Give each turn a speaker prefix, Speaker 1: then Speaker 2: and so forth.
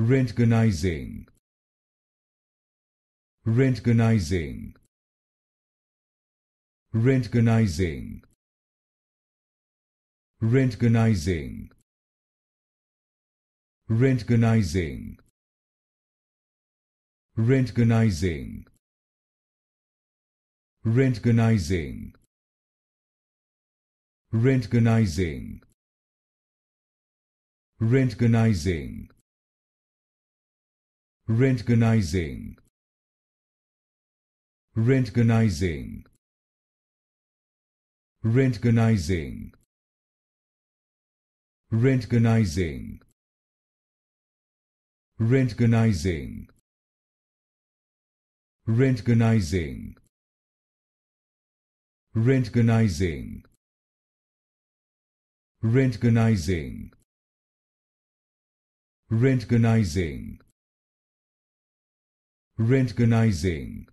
Speaker 1: recognizing recognizing recognizing recognizing recognizing recognizing recognizing recognizing recognizing recognizing recognizing recognizing recognizing recognizing recognizing recognizing recognizing recognizing recognizing